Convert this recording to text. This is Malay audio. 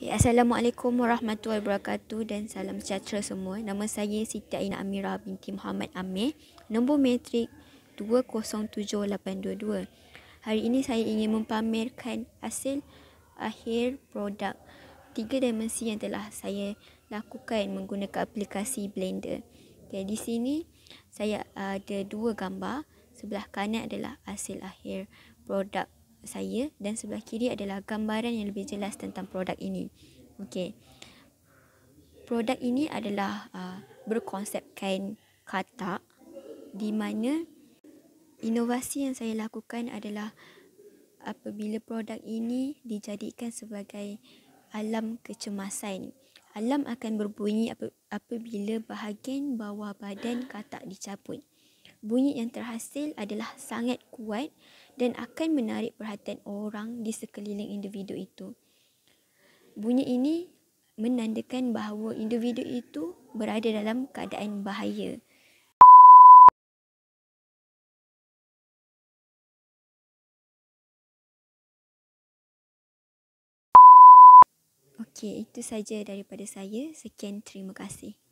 Okay, Assalamualaikum warahmatullahi wabarakatuh dan salam sejahtera semua. Nama saya Siti Aina Amira binti Muhammad Amir. Nombor metrik 207822. Hari ini saya ingin mempamerkan hasil akhir produk tiga dimensi yang telah saya lakukan menggunakan aplikasi Blender. Okay, di sini saya ada dua gambar. Sebelah kanan adalah hasil akhir produk saya dan sebelah kiri adalah gambaran yang lebih jelas tentang produk ini. Okey. Produk ini adalah uh, berkonsep kain katak di mana inovasi yang saya lakukan adalah apabila produk ini dijadikan sebagai alam kecemasan. Alam akan berbunyi apabila bahagian bawah badan katak dicabut bunyi yang terhasil adalah sangat kuat dan akan menarik perhatian orang di sekeliling individu itu. Bunyi ini menandakan bahawa individu itu berada dalam keadaan bahaya. Okey, itu saja daripada saya. Sekian, terima kasih.